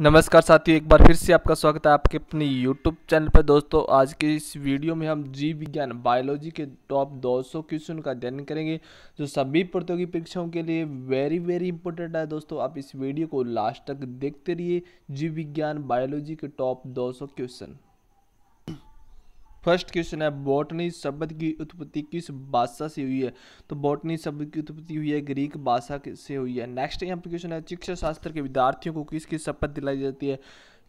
नमस्कार साथियों एक बार फिर से आपका स्वागत है आपके अपने YouTube चैनल पर दोस्तों आज के इस वीडियो में हम जीव विज्ञान बायोलॉजी के टॉप 200 क्वेश्चन का अध्ययन करेंगे जो सभी प्रतियोगी परीक्षाओं के लिए वेरी वेरी इंपॉर्टेंट है दोस्तों आप इस वीडियो को लास्ट तक देखते रहिए जीव विज्ञान बायोलॉजी के टॉप 200 क्वेश्चन फर्स्ट क्वेश्चन है बॉटनी शब्द की उत्पत्ति किस भाषा से हुई है तो बॉटनी शब्द की उत्पत्ति हुई है ग्रीक भाषा से हुई है नेक्स्ट यहाँ पर क्वेश्चन है शिक्षा शास्त्र के विद्यार्थियों को किस किस शपथ दिलाई जाती है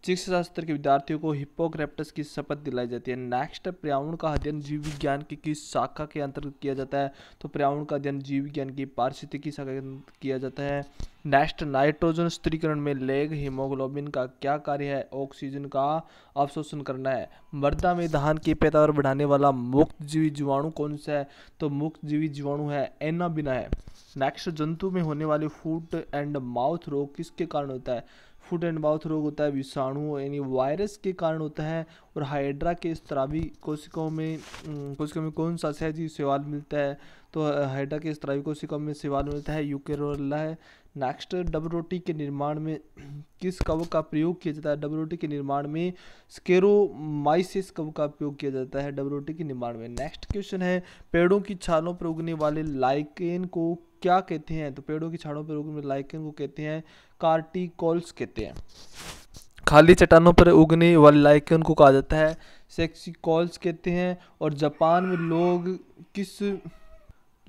चिकित्सा शास्त्र के विद्यार्थियों को हिप्पोक्रेप्टस की शपथ दिलाई जाती है नेक्स्ट पर्यावरण का अध्ययन जीव विज्ञान की किस शाखा के अंतर्गत किया जाता है तो पर्यावरण का अध्ययन जीव विज्ञान की पारिस्थितिकी शाखा के अंतर्गत किया जाता है नेक्स्ट नाइट्रोजन स्त्रीकरण में लेग हीमोग्लोबिन का क्या कार्य है ऑक्सीजन का अवशोषण करना है मृदा में धान की पैदावार बढ़ाने वाला मुक्त जीवी जीवाणु कौन सा है तो मुक्त जीवी जीवाणु है एना बिना है नेक्स्ट जंतु में होने वाले फूट एंड माउथ रोग किसके कारण होता है फुट एंड माउथ रोग होता है विषाणु यानी वायरस के कारण होता है और हाइड्रा के स्त्रावी कोशिकाओं में कोशिकाओं में कौन सा सहजी जी सेवाल मिलता है तो हाइड्रा के स्त्रावी कोशिकाओं में सेवाल मिलता है यूकेरोला है नेक्स्ट डबल रोटी के निर्माण में किस कव का प्रयोग किया जाता है डबल रोटी के निर्माण में स्केरोमाइसिस कव का प्रयोग किया जाता है डबल रोटी के निर्माण में नेक्स्ट क्वेश्चन है पेड़ों की छालों पर उगने वाले लाइकेन को क्या कहते हैं तो पेड़ों की छालों पर उगने वाले लाइकेन को कहते हैं कार्टिकॉल्स कहते हैं खाली चट्टानों पर उगने वाले लाइकेन को कहा जाता है सेक्सिकॉल्स कहते हैं और जापान में लोग किस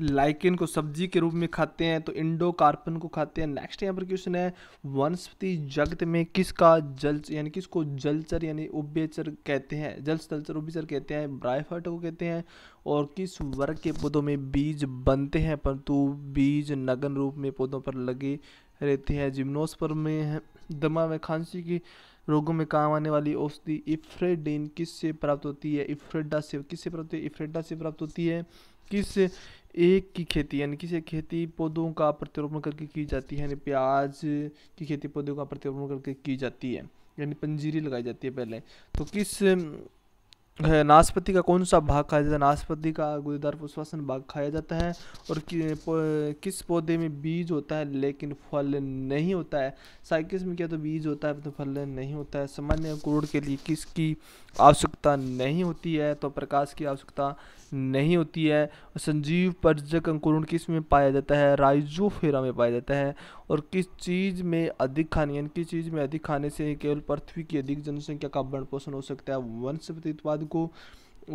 लाइकिन को सब्जी के रूप में खाते हैं तो इंडो कार्पन को खाते हैं नेक्स्ट यहाँ पर क्वेश्चन है वनस्पति जगत में किसका जल यानी किसको जलचर यानी उभ्यचर कहते हैं जल स्थलचर उभ्यचर कहते हैं ब्राइफर्ट को कहते हैं और किस वर्ग के पौधों में बीज बनते हैं परंतु बीज नगन रूप में पौधों पर लगे रहते हैं जिम्नोस्पर में दमा में खांसी की रोगों में काम आने वाली औषधि इफ्रेडिन किससे प्राप्त होती है इफ्रेडा से किससे प्राप्त होती है इफ्रेडा से प्राप्त होती है किस एक की खेती यानी किसी खेती पौधों का प्रत्यारोपण करके की जाती है यानी प्याज की खेती पौधों का प्रत्यारोपण करके की जाती है यानी पंजीरी लगाई जाती है पहले तो किस नाशपति का कौन सा भाग खाया जाता है नाशपति का गुदेदार पुष्पासन भाग खाया जाता है और कि, किस पौधे में बीज होता है लेकिन फल नहीं होता है साइकिस में क्या तो बीज होता है तो फल नहीं होता है सामान्य अंकुरण के लिए किसकी आवश्यकता नहीं होती है तो प्रकाश की आवश्यकता नहीं होती है संजीव परजक अंकुरण किस में पाया जाता है राइजोफेरा में पाया जाता है और किस चीज़ में अधिक खाने यानी किस चीज़ में अधिक खाने से केवल पृथ्वी की अधिक जनसंख्या का भरण पोषण हो सकता है वनस्पति उत्पाद को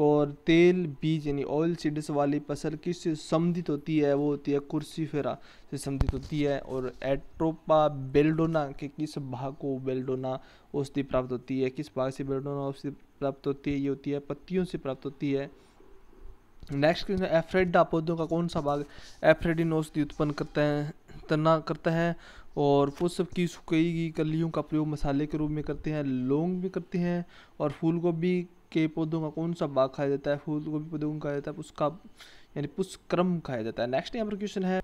और तेल बीज यानी ऑयल सीड्स वाली फसल किस से संबंधित होती है वो होती है कुर्सीफेरा से संबंधित होती है और एट्रोपा बेल्डोना के किस भाग को बेल्डोना औषधि प्राप्त होती है किस भाग से बेल्डोना औषधि प्राप्त होती है ये होती है पत्तियों से प्राप्त होती है नेक्स्ट क्वेश्चन एफ्रेडा पौधों का कौन सा भाग एफ्रेडिन औषधि उत्पन्न करता है तना करता है और पुष्प की सुखई की कलियों का प्रयोग मसाले के रूप में करते हैं लौंग भी करते हैं और फूल गोभी के पौधों का कौन सा भाग खाया जाता है फूल गोभी पौधों का खाया जाता है उसका यानी पुष्क्रम खाया जाता है नेक्स्ट यहाँ पर क्वेश्चन है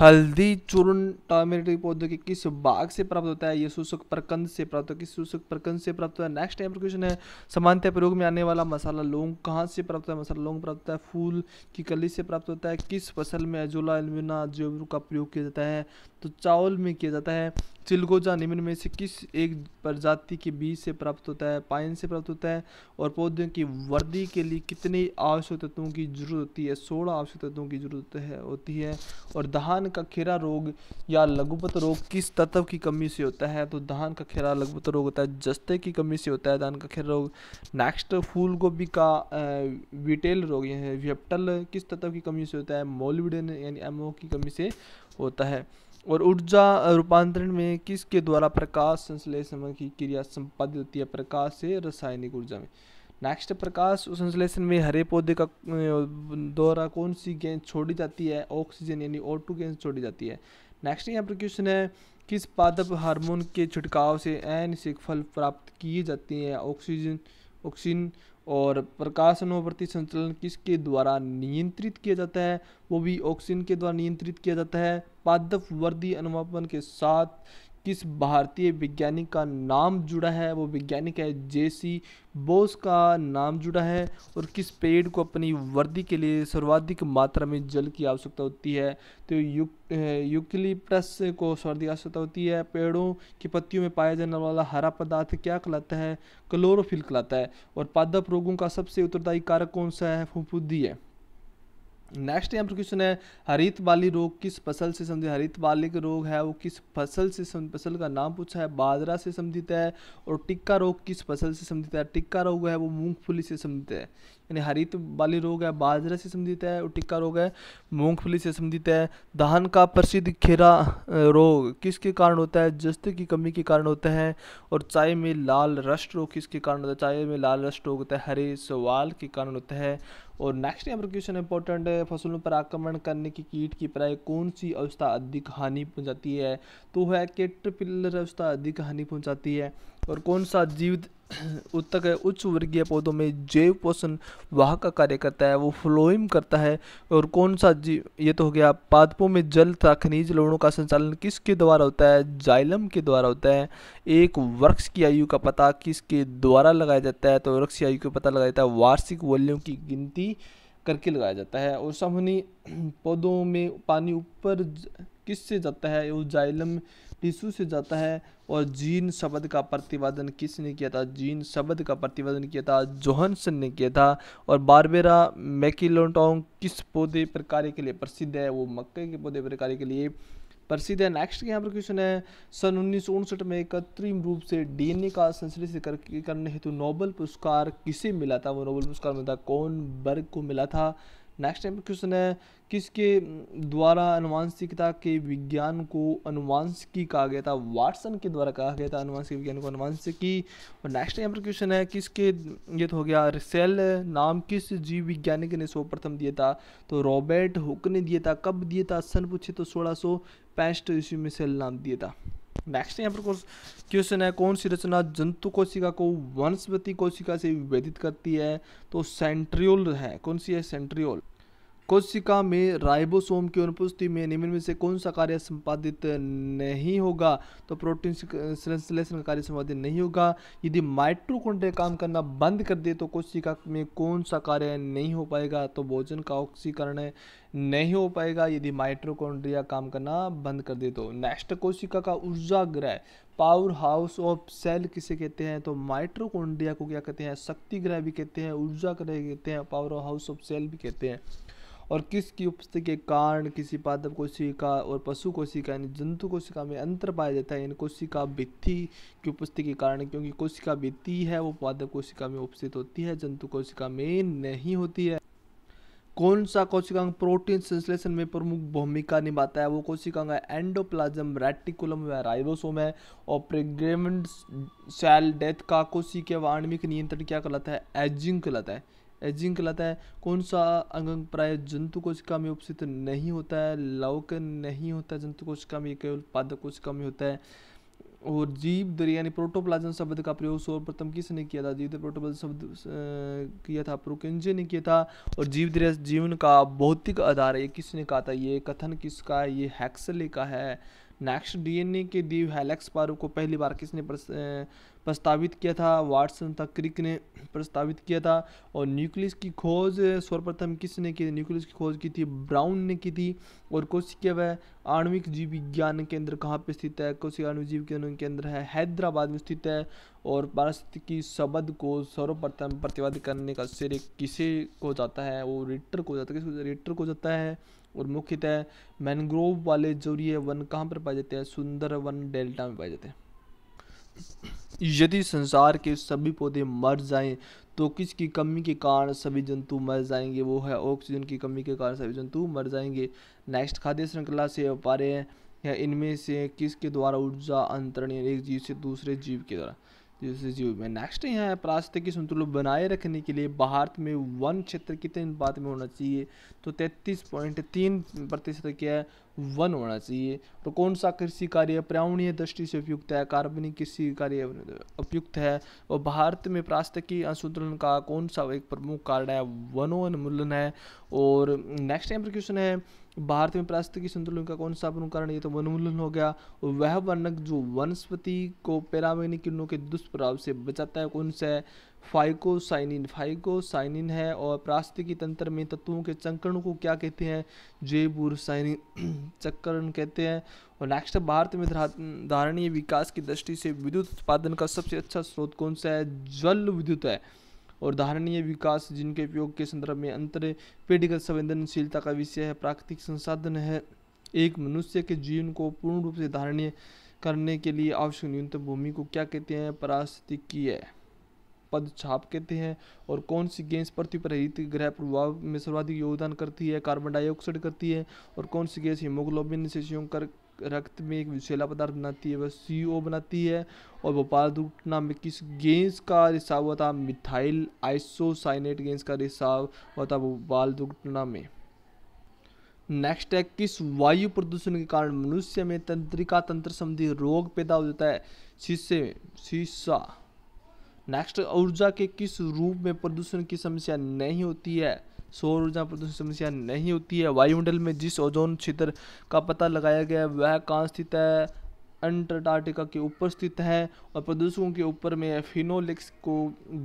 हल्दी चूर्ण टर्मेटिक पौधों के किस बाग से प्राप्त होता है ये सूसक प्रकंद से प्राप्त होता है किस सूसक प्रकंद से प्राप्त होता है नेक्स्ट टाइम क्वेश्चन है सामान्यतः प्रयोग में आने वाला मसाला लौंग कहाँ से प्राप्त होता है मसाला लौंग प्राप्त होता है फूल की कली से प्राप्त होता है किस फसल में अजोला एलमिना जोबर का प्रयोग किया जाता है तो चावल में किया जाता है चिलगोजा निम्न में से किस एक प्रजाति के बीज से प्राप्त होता है पाइन से प्राप्त होता है और पौधों की वृद्धि के लिए कितने आवश्यक तत्वों की जरूरत होती है सोलह आवश्यक तत्वों की जरूरत है होती है और धान का खेरा रोग या लघुपत रोग किस तत्व की कमी से होता है तो धान का खेरा लघुपत रोग होता है जस्ते की कमी से होता है धान का खेरा रोग नेक्स्ट फूल गोभी का विटेल रोग यह वेप्टल किस तत्व की कमी से होता है मोलविडन यानी एमओ की कमी से होता है और ऊर्जा रूपांतरण में किसके द्वारा प्रकाश संश्लेषण की क्रिया संपादित होती है प्रकाश से रासायनिक ऊर्जा में नेक्स्ट प्रकाश संश्लेषण में हरे पौधे का द्वारा कौन सी गैस छोड़ी जाती है ऑक्सीजन यानी ओ टू गैस छोड़ी जाती है नेक्स्ट यहाँ पर क्वेश्चन है किस पादप हार्मोन के छिड़काव से एन से फल प्राप्त किए जाते हैं ऑक्सीजन ऑक्सीजन और प्रकाशनोवर्ती संचलन किसके द्वारा नियंत्रित किया जाता है वो भी ऑक्सीजन के द्वारा नियंत्रित किया जाता है पादप वर्दी अनुमापन के साथ किस भारतीय वैज्ञानिक का नाम जुड़ा है वो वैज्ञानिक है जे सी बोस का नाम जुड़ा है और किस पेड़ को अपनी वर्दी के लिए सर्वाधिक मात्रा में जल की आवश्यकता होती है तो युक, यूक्लिप्टस को सर्वाधिक आवश्यकता होती है पेड़ों की पत्तियों में पाया जाने वाला हरा पदार्थ क्या कहलाता है क्लोरोफिल कहलाता है और पादप रोगों का सबसे उत्तरदायी कारक कौन सा है फुफुदी है नेक्स्ट यहाँ पर क्वेश्चन है हरित बाली रोग किस फसल से संबंधित हरित का रोग है वो किस फसल से फसल का नाम पूछा है बाजरा से संबंधित है और टिक्का रोग किस फसल से संबंधित है टिक्का रोग है वो मूंगफली से संबंधित है यानी हरित वाली रोग है बाजरा से संबंधित है और टिक्का रोग है मूंगफली से संबंधित है धान का प्रसिद्ध खेरा रोग किसके कारण होता है जस्ते की कमी के कारण होता है और चाय में लाल रस्ट रोग किसके कारण होता है चाय में लाल रस्ट रोग होता है हरे सवाल के कारण होता है और नेक्स्ट यहाँ पर क्वेश्चन इंपॉर्टेंट है फसलों पर आक्रमण करने की कीट की प्राय कौन सी अवस्था अधिक हानि पहुँचाती है तो है कि ट्रिपिलर अवस्था अधिक हानि पहुँचाती है और कौन सा जीवित उत्तक उच्च वर्गीय पौधों में जैव पोषण वाह का कार्य करता है वो फ्लोइम करता है और कौन सा जीव ये तो हो गया पादपों में जल तथा खनिज लवणों का संचालन किसके द्वारा होता है जाइलम के द्वारा होता है एक वृक्ष की आयु का पता किसके द्वारा लगाया जाता है तो वृक्ष की आयु का पता लगाया जाता है वार्षिक वल्यों की गिनती करके लगाया जाता है और समूहनी पौधों में पानी ऊपर किससे जाता है वो जाइलम यीशु से जाता है और जीन शब्द का प्रतिपादन किसने किया था जीन शब्द का प्रतिपादन किया था जोहनसन ने किया था और बारबेरा मैकिलोटोंग किस पौधे पर कार्य के लिए प्रसिद्ध है वो मक्के के पौधे पर कार्य के लिए प्रसिद्ध है नेक्स्ट यहाँ पर क्वेश्चन है सन उन्नीस में कृत्रिम रूप से डीएनए का संश्लेषित करने हेतु नोबल पुरस्कार किसे मिला था वो नोबल पुरस्कार मिला था कौन वर्ग को मिला था नेक्स्ट टाइम क्वेश्चन है किसके द्वारा अनुवांशिकता के विज्ञान को अनुवांशिकी कहा गया था वाटसन के द्वारा कहा गया था अनुवांशिक विज्ञान को अनुवांशिकी और नेक्स्ट टाइम पर क्वेश्चन है किसके ये तो हो गया रिसेल नाम किस जीव विज्ञानिक ने सर्वप्रथम दिया था तो रॉबर्ट हुक ने दिया था कब दिया था सन पूछे तो सोलह सौ पैंसठ ईस्वी में सेल नाम दिया था नेक्स्ट यहाँ पर क्वेश्चन है कौन सी रचना जंतु कोशिका को वनस्पति कोशिका से विभेदित करती है तो सेंट्रियोल है कौन सी है सेंट्रियोल कोशिका में राइबोसोम की अनुपस्थिति में निम्न में से कौन सा कार्य संपादित नहीं होगा तो प्रोटीन संश्लेषण कार्य संपादित नहीं होगा यदि माइट्रोकॉन्ड्रिया काम करना बंद कर दे तो कोशिका में कौन सा कार्य नहीं हो पाएगा तो भोजन का ऑक्सीकरण नहीं हो पाएगा यदि माइट्रोकोन्ड्रिया काम करना बंद कर दे तो नेक्स्ट कोशिका का ऊर्जा ग्रह पावर हाउस ऑफ सेल किसे कहते हैं तो माइट्रोकोन्ड्रिया को क्या कहते हैं शक्ति ग्रह भी कहते हैं ऊर्जा ग्रह कहते हैं पावर हाउस ऑफ सेल भी कहते हैं और किस की उपस्थिति के कारण किसी पादप कोशिका और पशु कोशिका यानी जंतु कोशिका में अंतर पाया जाता है यानी कोशिका भित्ति की उपस्थिति के कारण क्योंकि कोशिका भित्ति है वो पादप कोशिका में उपस्थित होती है जंतु कोशिका में नहीं होती है कौन सा कोशिकांग प्रोटीन संश्लेषण में प्रमुख भूमिका निभाता है वो कोशिकांग है एंडोप्लाज्म रेटिकुलम व राइबोसोम है और प्रेग्रेमेंट सेल डेथ का कोशिका व नियंत्रण क्या कहलाता है एजिंग कहलाता है एजिंग कहलाता है कौन सा अंग प्राय जंतु कोशिका में उपस्थित नहीं होता है लवक नहीं होता जंतु कोशिका में केवल पादक कोशिका में होता है और जीव दर यानी प्रोटोप्लाज्म शब्द का प्रयोग सर्वप्रथम किसने किया था जीव प्रोटोप्लाज्म शब्द किया था प्रोकेंजे ने किया था और जीव दर जीवन का भौतिक आधार ये किसने कहा था ये कथन किसका है ये हैक्सले का है नेक्स्ट डीएनए के दीव हैलेक्स पारू को पहली बार किसने प्रस्तावित किया था वाटसन था क्रिक ने प्रस्तावित किया था और न्यूक्लियस की खोज सर्वप्रथम किसने की न्यूक्लियस की खोज की थी ब्राउन ने की थी और कोशिका वह आणविक जीव विज्ञान केंद्र कहाँ पर स्थित है कोशिका आणविक जीव विज्ञान केंद्र है हैदराबाद में स्थित है और पारिस्थितिकी शब्द को सर्वप्रथम प्रतिवाद करने का श्रेय किसे को जाता है वो रिटर को जाता है किस रिटर को जाता है और मुख्यतः मैनग्रोव वाले जोरिए वन कहाँ पर पाए जाते हैं सुंदर वन डेल्टा में पाए जाते हैं यदि संसार के सभी पौधे मर जाएं तो किसकी कमी के कारण सभी जंतु मर जाएंगे वो है ऑक्सीजन की कमी के कारण सभी जंतु मर जाएंगे नेक्स्ट खाद्य श्रृंखला से व्यापारे हैं इनमें से किसके द्वारा ऊर्जा अंतरण एक जीव से दूसरे जीव के द्वारा जैसे जी में नेक्स्ट यहाँ है रास्ते की संतुलन बनाए रखने के लिए भारत में वन क्षेत्र कितने अनुपात में होना चाहिए तो तैंतीस पॉइंट तीन प्रतिशत क्या है वन होना चाहिए और तो कौन सा कृषि कार्य पर्यावरणीय दृष्टि से उपयुक्त है कार्बनिक कृषि कार्य उपयुक्त है और भारत में प्रास्तकी असंतुलन का कौन सा एक प्रमुख कारण है वनोन्मूलन है और नेक्स्ट यहाँ पर क्वेश्चन है भारत में प्रस्त की संतुलन का कौन सा प्रमुख कारण ये तो वनोन्मूलन हो गया और वह वर्णक जो वनस्पति को पैरावैनिक किरणों के दुष्प्रभाव से बचाता है कौन सा है फाइकोसाइनिन फाइकोसाइनिन है और प्रास्तिकी तंत्र में तत्वों के चंकरण को क्या कहते हैं जैवुरसाइनिन चक्करण कहते हैं और नेक्स्ट भारत में धारणीय विकास की दृष्टि से विद्युत उत्पादन का सबसे अच्छा स्रोत कौन सा है जल विद्युत है और धारणीय विकास जिनके उपयोग के संदर्भ में अंतर पेडिकल संवेदनशीलता का विषय है प्राकृतिक संसाधन है एक मनुष्य के जीवन को पूर्ण रूप से धारणीय करने के लिए आवश्यक न्यूनतम भूमि को क्या कहते हैं है। पद छाप कहते हैं और कौन सी गैस पृथ्वी पर हित ग्रह प्रभाव में सर्वाधिक योगदान करती है कार्बन डाइऑक्साइड करती है और कौन सी गैस हीमोग्लोबिन से कर रक्त में एक विषैला पदार्थ बनाती है वह सी बनाती है और भोपाल रूट नामक किस गेंस का रिसाव हुआ था मिथाइल आइसोसाइनेट गेंस का रिसाव हुआ था भोपाल दुर्घटना में नेक्स्ट है किस वायु प्रदूषण के कारण मनुष्य में तंत्रिका तंत्र संबंधी रोग पैदा हो जाता है शीशे शीशा नेक्स्ट ऊर्जा के किस रूप में प्रदूषण की समस्या नहीं होती है सौर ऊर्जा प्रदूषण समस्या नहीं होती है वायुमंडल में जिस ओजोन क्षेत्र का पता लगाया गया वह कहाँ स्थित है अंटार्कटिका के ऊपर स्थित है और प्रदूषकों के ऊपर में फिनोलिक्स को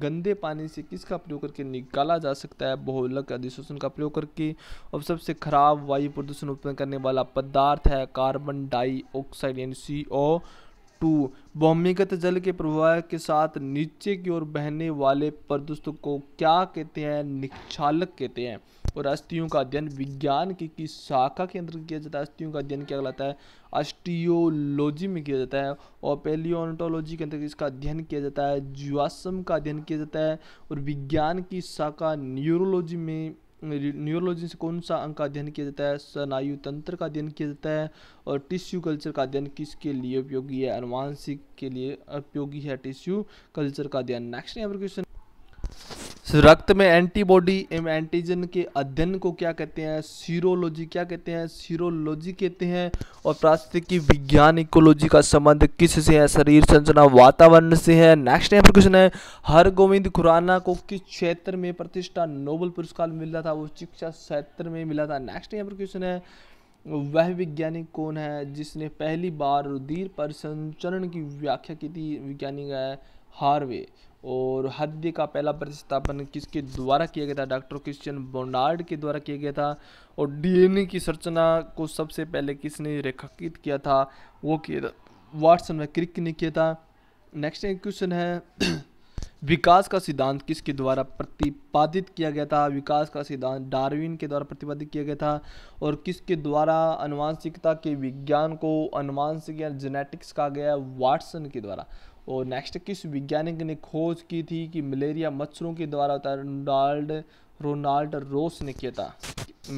गंदे पानी से किसका प्रयोग करके निकाला जा सकता है बहुलक अधिशोषण का प्रयोग करके और सबसे खराब वायु प्रदूषण उत्पन्न करने वाला पदार्थ है कार्बन डाइऑक्साइड यानी सी ओ टू भूमिगत जल के प्रवाह के साथ नीचे की ओर बहने वाले प्रदुष्ट को क्या कहते हैं निक्षालक कहते हैं और अस्थियों का अध्ययन विज्ञान की किस शाखा के अंदर किया जाता है अस्थियों का अध्ययन क्या कहलाता है अस्टियोलॉजी में किया जाता है और पेलियोटोलॉजी के अंतर्गत इसका अध्ययन किया जाता है जुआसम का अध्ययन किया जाता है और विज्ञान की शाखा न्यूरोलॉजी में न्यूरोलॉजी से कौन सा अंग का अध्ययन किया जाता है स्नायु तंत्र का अध्ययन किया जाता है और टिश्यू कल्चर का अध्ययन किसके लिए उपयोगी है अनुवांशिक के लिए उपयोगी है टिश्यू कल्चर का अध्ययन नेक्स्ट यहाँ पर क्वेश्चन रक्त में एंटीबॉडी एवं एंटीजन के अध्ययन को क्या कहते हैं सीरोलॉजी क्या कहते हैं सीरोलॉजी कहते हैं और प्रास्तिक की विज्ञान इकोलॉजी का संबंध किस से है शरीर संरचना वातावरण से है नेक्स्ट यहाँ पर क्वेश्चन है हर गोविंद खुराना को किस क्षेत्र में प्रतिष्ठा नोबल पुरस्कार मिला था वो शिक्षा क्षेत्र में मिला था नेक्स्ट यहाँ पर क्वेश्चन है वह वैज्ञानिक कौन है जिसने पहली बार रुधिर पर संचरण की व्याख्या की थी वैज्ञानिक है हार्वे और हद्य का पहला प्रतिस्थापन किसके द्वारा किया गया था डॉक्टर क्रिश्चियन बोनार्ड के द्वारा किया गया था और डीएनए की संरचना को सबसे पहले किसने रेखांकित किया था वो किया वाटसन व क्रिक ने किया था नेक्स्ट एक क्वेश्चन है विकास का सिद्धांत किसके द्वारा प्रतिपादित किया गया था विकास का सिद्धांत डार्विन के द्वारा प्रतिपादित किया गया था और किसके द्वारा अनुवांशिकता के विज्ञान को अनुवांशिक या जेनेटिक्स कहा गया वाटसन के द्वारा और नेक्स्ट किस वैज्ञानिक ने खोज की थी कि मलेरिया मच्छरों के द्वारा होता है रोनाल्ड रोनाल्ड रोस ने किया था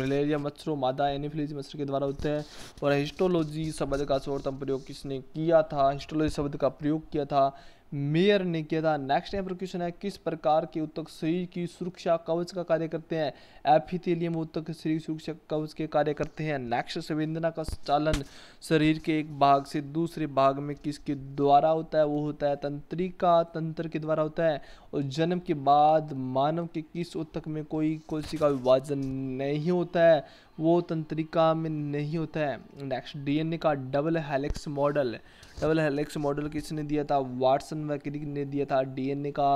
मलेरिया मच्छरों मादा एनिफिलिज मच्छर के द्वारा होते हैं और हिस्टोलॉजी शब्द का सर्वोत्तम प्रयोग किसने किया था हिस्टोलॉजी शब्द का प्रयोग किया था मेयर ने किया था नेक्स्ट यहाँ पर क्वेश्चन है किस प्रकार के उत्तक शरीर की सुरक्षा कवच का कार्य करते हैं एफिथेलियम उत्तक शरीर सुरक्षा कवच के कार्य करते हैं नेक्स्ट संवेदना का संचालन शरीर के एक भाग से दूसरे भाग में किसके द्वारा होता है वो होता है तंत्रिका तंत्र के द्वारा होता है और जन्म के बाद मानव के किस उत्तक में कोई कोशिका विभाजन नहीं होता है वो तंत्रिका में नहीं होता है नेक्स्ट डी का double helix model double helix model किसने दिया था वाटसन वक्री ने दिया था डीएनए का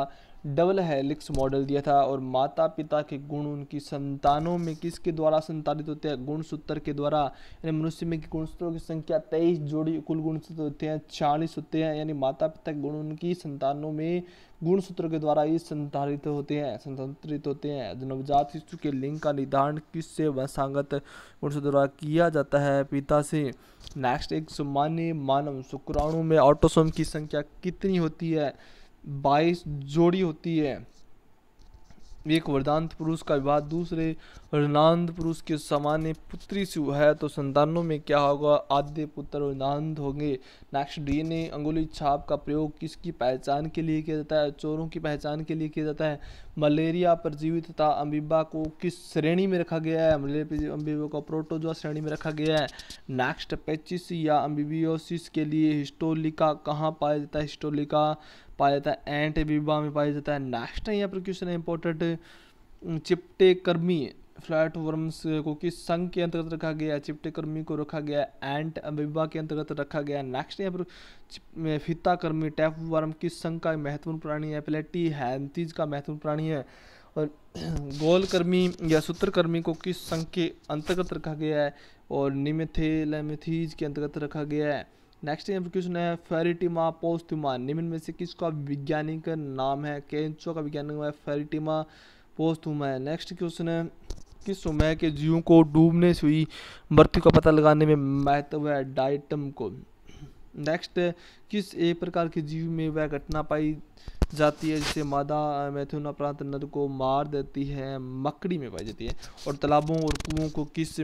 डबल हेलिक्स मॉडल दिया था और माता पिता के गुण उनकी संतानों में किसके द्वारा संतानित होते हैं गुण सूत्र के द्वारा यानी मनुष्य में गुणसूत्रों की संख्या तेईस जोड़ी कुल गुण सूत्र होते हैं चालीस होते हैं यानी माता पिता के गुण उनकी संतानों में गुण के द्वारा ही संतानित होते हैं संतंत्रित होते हैं नवजात शिशु के लिंग का निर्धारण किससे वसांगत गुण सूत्र द्वारा किया जाता है पिता से नेक्स्ट एक सामान्य मानव शुक्राणु में ऑटोसोम की संख्या कितनी होती है बाईस जोड़ी होती है एक वरदान्त पुरुष का विवाह दूसरे वरदान्त पुरुष के सामान्य पुत्री से हुआ है तो संतानों में क्या होगा आद्य पुत्र वरदान्त होंगे नेक्स्ट डीएनए अंगुली छाप का प्रयोग किसकी पहचान के लिए किया जाता है चोरों की पहचान के लिए किया जाता है मलेरिया परजीवी तथा अम्बिबा को किस श्रेणी में रखा गया है मलेरिया अम्बिबा को प्रोटोजो श्रेणी में रखा गया है नेक्स्ट पेचिस या अम्बिबियोसिस के लिए हिस्टोलिका कहाँ पाया जाता है हिस्टोलिका पाया जाता है एंट बीबा में पाया जाता है नेक्स्ट है यहाँ पर क्वेश्चन है इंपॉर्टेंट चिपटे कर्मी फ्लैट वर्म्स को किस संघ के अंतर्गत रखा गया चिपटे कर्मी को रखा गया एंट अमीबा के अंतर्गत रखा गया नेक्स्ट यहाँ पर फिता कर्मी टैप वर्म किस संघ का महत्वपूर्ण प्राणी है प्लेटी हैंतीज का महत्वपूर्ण प्राणी है और गोलकर्मी या सूत्रकर्मी को किस संघ के अंतर्गत रखा गया है और निमेथेलमिथीज के अंतर्गत रखा गया है नेक्स्ट क्वेश्चन है फेरिटिमा पोस्टिमा निम्न में से किसका वैज्ञानिक नाम है कैंसो का वैज्ञानिक नाम है फेरिटिमा पोस्टुमा नेक्स्ट क्वेश्चन है किस समय के जीवों को डूबने से हुई मृत्यु का पता लगाने में महत्व है डाइटम को नेक्स्ट किस एक प्रकार के जीव में वह घटना पाई जाती है जिसे मादा मैथुना प्रांत नर को मार देती है मकड़ी में पाई जाती है और तालाबों और कुओं को किस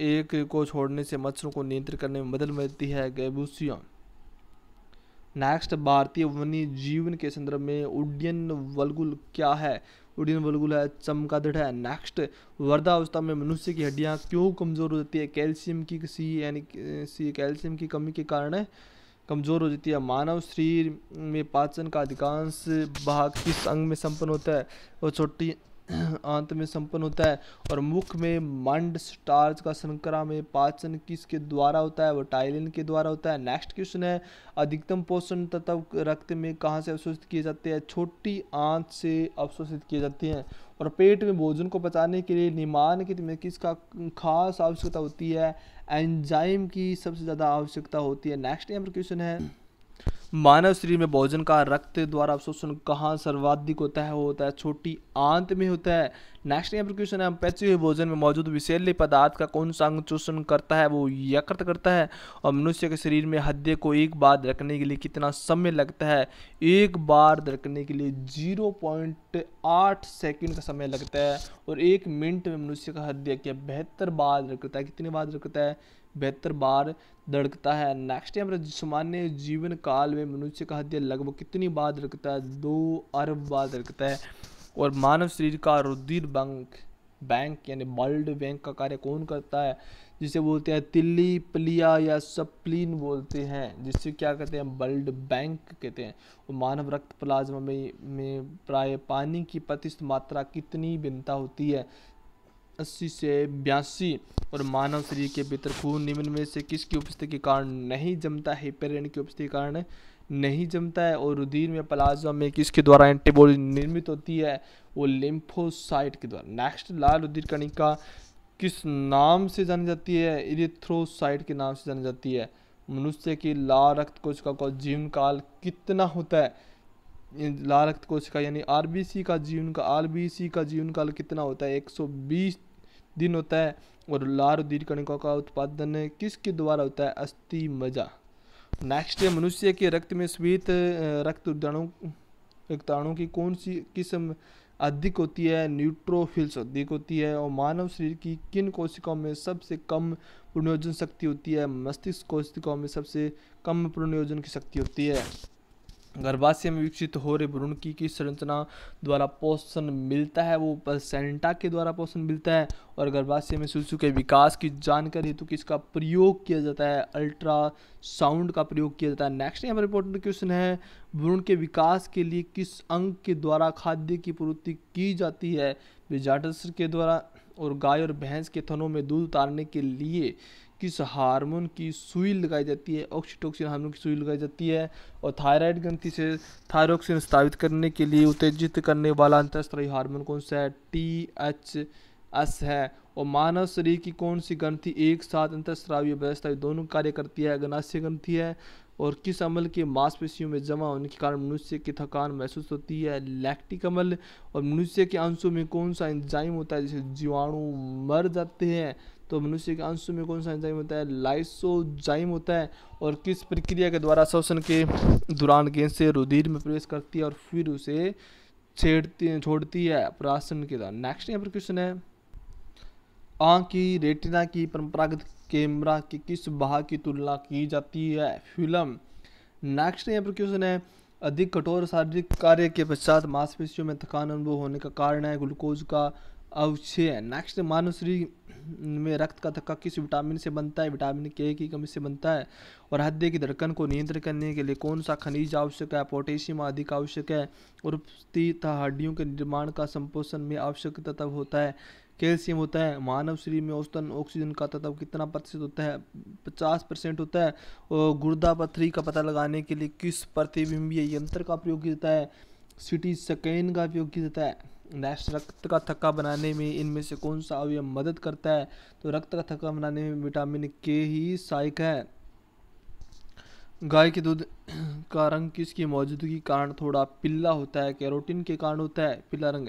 एक को छोड़ने से मच्छरों को नियंत्रित करने में मदद मिलती है गैबूसिया नेक्स्ट भारतीय वन्य जीवन के संदर्भ में उड्डयन वलगुल क्या है उड्डयन वलगुल है चमकादड़ है नेक्स्ट वर्धावस्था में मनुष्य की हड्डियां क्यों कमज़ोर हो जाती है कैल्शियम की सी यानी कैल्शियम की कमी के कारण कमज़ोर हो जाती है मानव शरीर में पाचन का अधिकांश भाग किस अंग में संपन्न होता है वो छोटी आंत में संपन्न होता है और मुख में मंड स्टार्च का संक्रा में पाचन किसके द्वारा होता है वो टाइलिन के द्वारा होता है नेक्स्ट क्वेश्चन है अधिकतम पोषण तत्व रक्त में कहाँ से अवशोषित किए जाते हैं छोटी आंत से अवशोषित किए जाते हैं और पेट में भोजन को बचाने के लिए निमान की में किसका खास आवश्यकता होती है एंजाइम की सबसे ज़्यादा आवश्यकता होती है नेक्स्ट यहाँ पर क्वेश्चन है मानव शरीर में भोजन का रक्त द्वारा अवशोषण कहाँ सर्वाधिक होता है वो होता है छोटी आंत में होता है नेक्स्ट यहाँ पर क्वेश्चन है पचे हुए भोजन में मौजूद विषैले पदार्थ का कौन सा अंग शोषण करता है वो यकृत करता है और मनुष्य के शरीर में हृदय को एक बार रखने के लिए कितना समय लगता है एक बार रखने के लिए जीरो पॉइंट का समय लगता है और एक मिनट में मनुष्य का हृदय क्या बेहतर बार रखता है कितने बार रखता है बेहतर बार धड़कता है नेक्स्ट यहाँ पर जीवन काल में मनुष्य का हृदय लगभग कितनी बार धड़कता है दो अरब बार धड़कता है और मानव शरीर का रुधिर बैंक बैंक यानी वर्ल्ड बैंक का कार्य कौन करता है जिसे बोलते हैं तिल्ली पलिया या सप्लिन बोलते हैं जिससे क्या कहते हैं वर्ल्ड बैंक कहते हैं और मानव रक्त प्लाज्मा में में प्राय पानी की प्रतिशत मात्रा कितनी भिन्नता होती है अस्सी से बयासी और मानव शरीर के भीतर खून निम्न में से किसकी उपस्थिति के कारण नहीं जमता पेरेन की उपस्थिति के कारण नहीं जमता है और रुधिर में प्लाज्मा में किसके द्वारा एंटीबॉडी निर्मित होती है वो लिम्फोसाइट के द्वारा नेक्स्ट लाल रुधिर कणिका किस नाम से जानी जाती है इरिथ्रोसाइट के नाम से जानी जाती है मनुष्य की लाल रक्त कोशिका का जीवन काल कितना होता है लाल रक्त कोशिका यानी आरबीसी का जीवन का आरबीसी का जीवन काल कितना होता है 120 दिन होता है और लार उदीर कणिका का उत्पादन किसके द्वारा होता है अस्थि मजा नेक्स्ट है मनुष्य के रक्त में श्वेत रक्त उदाणु की कौन सी किस्म अधिक होती है न्यूट्रोफिल्स अधिक होती है और मानव शरीर की किन कोशिकाओं में सबसे कम प्रणयोजन शक्ति होती है मस्तिष्क कोशिकाओं में सबसे कम प्रणयोजन की शक्ति होती है गर्भाशय में विकसित हो रहे भ्रूण की किस संरचना द्वारा पोषण मिलता है वो प्लेसेंटा के द्वारा पोषण मिलता है और गर्भाशय में शिशु के विकास की जानकारी हेतु किसका प्रयोग किया जाता है अल्ट्रासाउंड का प्रयोग किया जाता है नेक्स्ट यहाँ पर इंपॉर्टेंट क्वेश्चन है भ्रूण के विकास के लिए किस अंग के द्वारा खाद्य की पूर्ति की जाती है विजाटस के द्वारा और गाय और भैंस के थनों में दूध उतारने के लिए किस हार्मोन की सुई लगाई जाती है ऑक्सीटोक्सिन हार्मोन की सुई लगाई जाती है और थायराइड ग्रंथि से थायरोक्सिन स्थापित करने के लिए उत्तेजित करने वाला अंतरस्तरीय हार्मोन कौन सा है टी एच एस है और मानव शरीर की कौन सी ग्रंथि एक साथ अंतस्रावी व्यवस्थावी दोनों कार्य करती है अग्नाशय ग्रंथि है और किस अमल के मांसपेशियों में जमा होने के कारण मनुष्य की थकान महसूस होती है लैक्टिक अमल और मनुष्य के अंशों में कौन सा एंजाइम होता है जिसे जीवाणु मर जाते हैं तो मनुष्य के अंश में कौन सा एंजाइम होता है लाइसोजाइम होता है और किस प्रक्रिया के द्वारा श्वसन के दौरान गेंद से रुधिर में प्रवेश करती है और फिर उसे छेड़ती छोड़ती है प्राशन के द्वारा नेक्स्ट यहाँ पर क्वेश्चन है आँख की रेटिना की परंपरागत कैमरा की किस भाग की तुलना की जाती है फिल्म नेक्स्ट यहाँ पर क्वेश्चन है अधिक कठोर शारीरिक कार्य के पश्चात मांसपेशियों में थकान अनुभव होने का कारण है ग्लूकोज का अवक्षय नेक्स्ट मानव शरीर में रक्त का थक्का किस विटामिन से बनता है विटामिन के की कमी से बनता है और हृदय की धड़कन को नियंत्रित करने के लिए कौन सा खनिज आवश्यक है पोटेशियम आदि का आवश्यक है और तथा हड्डियों के निर्माण का संपोषण में आवश्यक तत्व होता है कैल्शियम होता है मानव शरीर में औसतन ऑक्सीजन का तत्व कितना प्रतिशत होता है पचास परसेंट होता है और गुर्दा पथरी का पता लगाने के लिए किस प्रतिबिंबीय यंत्र का प्रयोग किया जाता है सिटी स्कैन का प्रयोग किया जाता है नेक्स्ट रक्त का थक्का बनाने में इनमें से कौन सा अवयव मदद करता है तो रक्त का थक्का बनाने में विटामिन के ही सहायक है गाय के दूध का रंग किसकी मौजूदगी कारण थोड़ा पीला होता है कैरोटीन के कारण होता है पीला रंग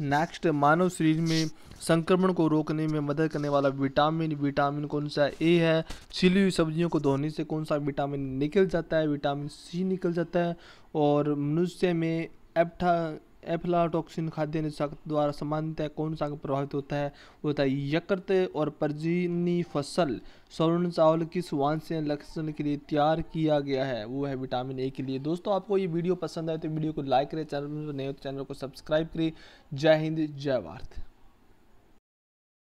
नेक्स्ट मानव शरीर में संक्रमण को रोकने में मदद करने वाला विटामिन विटामिन कौन सा ए है छिली हुई सब्जियों को धोने से कौन सा विटामिन निकल जाता है विटामिन सी निकल जाता है और मनुष्य में एप्ठा एफलाटोक्सिन खाद्य निषाक द्वारा सामान्यतः कौन सा प्रभावित होता है होता है यकृत और परजीनी फसल स्वर्ण चावल किस वांछनीय लक्षण के लिए तैयार किया गया है वो है विटामिन ए के लिए दोस्तों आपको ये वीडियो पसंद आए तो वीडियो को लाइक करें चैनल नए तो चैनल को सब्सक्राइब करें जय हिंद जय भारत